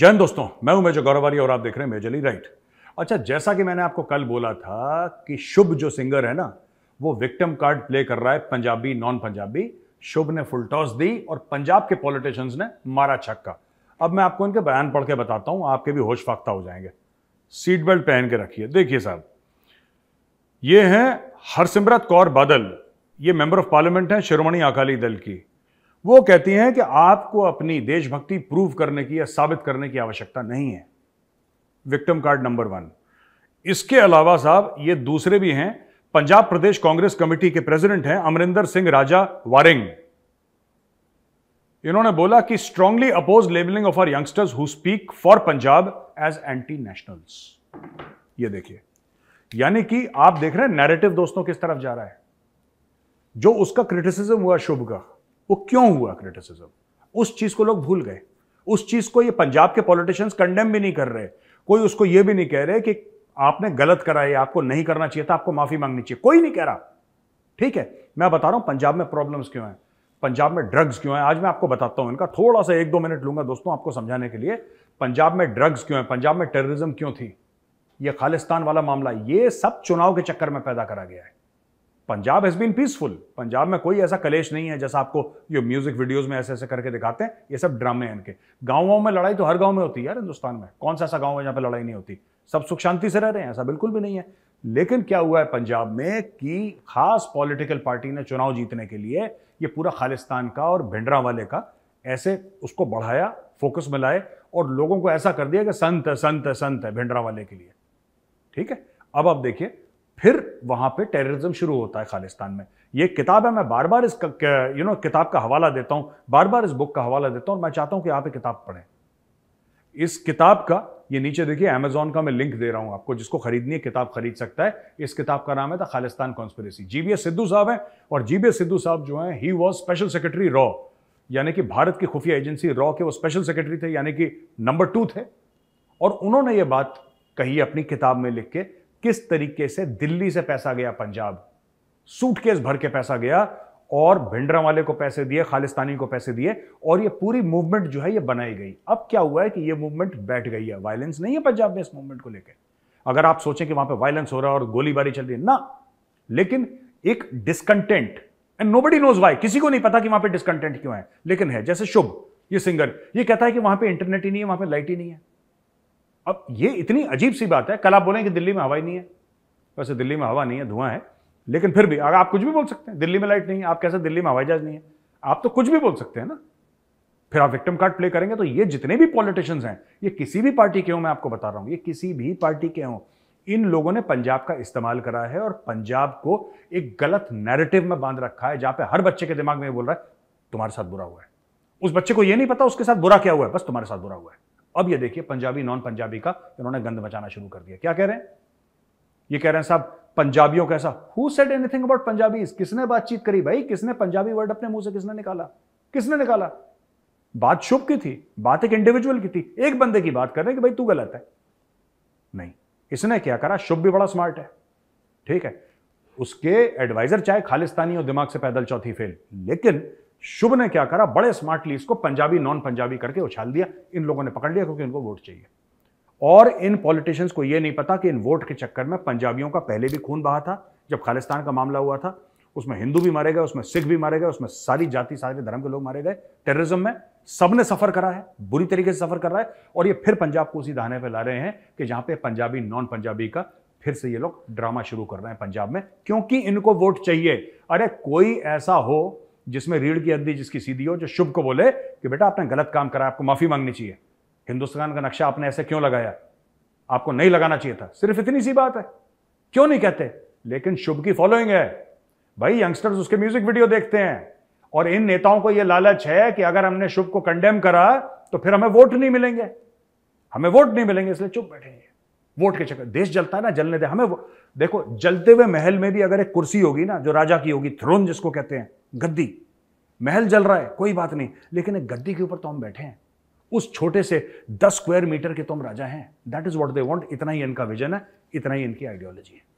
जैन दोस्तों मैं हूं मेजर गौरवारी और आप देख रहे हैं मेजरली राइट अच्छा जैसा कि मैंने आपको कल बोला था कि शुभ जो सिंगर है ना वो विक्टिम कार्ड प्ले कर रहा है पंजाबी नॉन पंजाबी शुभ ने फुल टॉस दी और पंजाब के पॉलिटिशियंस ने मारा छक्का अब मैं आपको इनके बयान पढ़ के बताता हूं आपके भी होश फाख्ता हो जाएंगे सीट बेल्ट पहन के रखिए देखिए साहब ये हैं हरसिमरत कौर बादल ये मेंबर ऑफ पार्लियामेंट हैं श्रोमणी अकाली दल की वो कहती हैं कि आपको अपनी देशभक्ति प्रूव करने की या साबित करने की आवश्यकता नहीं है विक्टिम कार्ड नंबर वन इसके अलावा साहब ये दूसरे भी हैं पंजाब प्रदेश कांग्रेस कमेटी के प्रेसिडेंट हैं अमरिंदर सिंह राजा वारिंग इन्होंने बोला कि strongly oppose labelling of our youngsters who speak for Punjab as anti nationals ये देखिए यानी कि आप देख रहे हैं नैरेटिव दोस्तों किस तरफ जा रहा है जो उसका क्रिटिसिज्म हुआ शुभ का वो क्यों हुआ क्रिटिसिज्म उस चीज को लोग भूल गए उस चीज को ये पंजाब के पॉलिटिशियंस कंडेम भी नहीं कर रहे कोई उसको ये भी नहीं कह रहे कि आपने गलत करा है आपको नहीं करना चाहिए था आपको माफी मांगनी चाहिए कोई नहीं कह रहा ठीक है मैं बता रहा हूं पंजाब में प्रॉब्लम्स क्यों हैं पंजाब में ड्रग्स क्यों है आज मैं आपको बताता हूं इनका थोड़ा सा एक दो मिनट लूंगा दोस्तों आपको समझाने के लिए पंजाब में ड्रग्स क्यों है पंजाब में टेररिज्म क्यों थी यह खालिस्तान वाला मामला ये सब चुनाव के चक्कर में पैदा करा गया है Punjab has been peaceful Punjab में कोई ऐसा कलेश नहीं है जैसा आपको ये म्यूजिक वीडियोज में ऐसे ऐसे करके दिखाते हैं ये सब ड्रामे हैं इनके गाँव में लड़ाई तो हर गाँव में होती है यार हिंदुस्तान में कौन सा ऐसा गाँव है जहाँ पर लड़ाई नहीं होती सब सुख शांति से रह रहे हैं ऐसा बिल्कुल भी नहीं है लेकिन क्या हुआ है पंजाब में कि खास पॉलिटिकल पार्टी ने चुनाव जीतने के लिए ये पूरा खालिस्तान का और भिंडरा वाले का ऐसे उसको बढ़ाया फोकस में लाए और लोगों को ऐसा कर दिया कि संत संत संत है भिंडरा वाले के लिए ठीक है अब आप देखिए फिर वहां पे टेररिज्म शुरू होता है खालिस्तान में ये किताब है मैं बार बार इस यू नो किताब का हवाला देता हूँ बार बार इस बुक का हवाला देता हूँ और मैं चाहता हूँ कि आप ये किताब पढ़ें इस किताब का ये नीचे देखिए अमेजोन का मैं लिंक दे रहा हूँ आपको जिसको खरीदनी है किताब खरीद सकता है इस किताब का नाम है the Khalistan conspiracy G Sidhu साहब हैं और जी सिद्धू साहब जो हैं ही वॉज स्पेशल सेक्रेटरी रॉ यानी कि भारत की खुफिया एजेंसी रॉ के वो स्पेशल सेक्रेटरी थे यानी कि नंबर टू थे और उन्होंने ये बात कही अपनी किताब में लिख के किस तरीके से दिल्ली से पैसा गया पंजाब सूटकेस भर के पैसा गया और भिंडरा वाले को पैसे दिए खालिस्तानी को पैसे दिए और ये पूरी मूवमेंट जो है ये बनाई गई अब क्या हुआ है कि ये मूवमेंट बैठ गई है वायलेंस नहीं है पंजाब में इस मूवमेंट को लेकर अगर आप सोचें कि वहां पे वायलेंस हो रहा है और गोलीबारी चल रही है ना लेकिन एक discontent and nobody knows why किसी को नहीं पता कि वहां पे डिस्कंटेंट क्यों है लेकिन है जैसे शुभ ये सिंगर ये कहता है कि वहां पे इंटरनेट ही नहीं है वहां पे लाइट ही नहीं है अब ये इतनी अजीब सी बात है कल आप बोलें कि दिल्ली में हवा ही नहीं है वैसे दिल्ली में हवा नहीं है धुआं है लेकिन फिर भी अगर आप कुछ भी बोल सकते हैं दिल्ली में लाइट नहीं है आप कैसे दिल्ली में हवाई जहाज नहीं है आप तो कुछ भी बोल सकते हैं ना फिर आप विक्टिम कार्ड प्ले करेंगे तो ये जितने भी पॉलिटिशियंस हैं ये किसी भी पार्टी के हों मैं आपको बता रहा हूं ये किसी भी पार्टी के हों इन लोगों ने पंजाब का इस्तेमाल करा है और पंजाब को एक गलत नैरेटिव में बांध रखा है जहां पे हर बच्चे के दिमाग में बोल रहा है तुम्हारे साथ बुरा हुआ है उस बच्चे को यह नहीं पता उसके साथ बुरा क्या हुआ है बस तुम्हारे साथ बुरा हुआ है अब ये देखिए पंजाबी नॉन पंजाबी का इन्होंने गंद मचाना शुरू कर दिया क्या कह रहे हैं ये कह रहे हैं साहब पंजाबियों कैसा who said anything about Punjabi किसने बातचीत करी भाई किसने पंजाबी वर्ड अपने मुंह से किसने निकाला किसने निकाला बात शुभ की थी बात एक इंडिविजुअल की थी एक बंदे की बात कर रहे हैं कि भाई तू गलत है नहीं इसने क्या करा शुभ भी बड़ा स्मार्ट है ठीक है उसके एडवाइजर चाहे खालिस्तानी हो दिमाग से पैदल चौथी फेल लेकिन शुभ ने क्या करा बड़े स्मार्टली इसको पंजाबी नॉन पंजाबी करके उछाल दिया इन लोगों ने पकड़ लिया क्योंकि इनको वोट चाहिए और इन पॉलिटिशियंस को यह नहीं पता कि इन वोट के चक्कर में पंजाबियों का पहले भी खून बहा था जब खालिस्तान का मामला हुआ था उसमें हिंदू भी मारे गए उसमें सिख भी मारे गए उसमें सारी जाति सारे धर्म के लोग मारे गए टेररिज्म में सब ने सफर करा है बुरी तरीके से सफर कर रहा है और ये फिर पंजाब को उसी दहाने पर ला रहे हैं कि जहां पे पंजाबी नॉन पंजाबी का फिर से ये लोग ड्रामा शुरू कर रहे हैं पंजाब में क्योंकि इनको वोट चाहिए अरे कोई ऐसा हो जिसमें रीढ़ की हड्डी जिसकी सीधी हो जो शुभ को बोले कि बेटा आपने गलत काम करा आपको माफी मांगनी चाहिए हिंदुस्तान का नक्शा आपने ऐसे क्यों लगाया आपको नहीं लगाना चाहिए था सिर्फ इतनी सी बात है क्यों नहीं कहते लेकिन शुभ की फॉलोइंग है भाई यंगस्टर्स उसके म्यूजिक वीडियो देखते हैं और इन नेताओं को यह लालच है कि अगर हमने शुभ को कंडेम करा तो फिर हमें वोट नहीं मिलेंगे हमें वोट नहीं मिलेंगे इसलिए चुप बैठेंगे वोट के चक्कर देश जलता है ना जलने दे हमें देखो जलते हुए महल में भी अगर एक कुर्सी होगी ना जो राजा की होगी थ्रोन जिसको कहते हैं गद्दी महल जल रहा है कोई बात नहीं लेकिन एक गद्दी के ऊपर तो हम बैठे हैं उस छोटे से दस स्क्वायर मीटर के तो हम राजा हैं that is what they want इतना ही इनका विजन है इतना ही इनकी आइडियोलॉजी है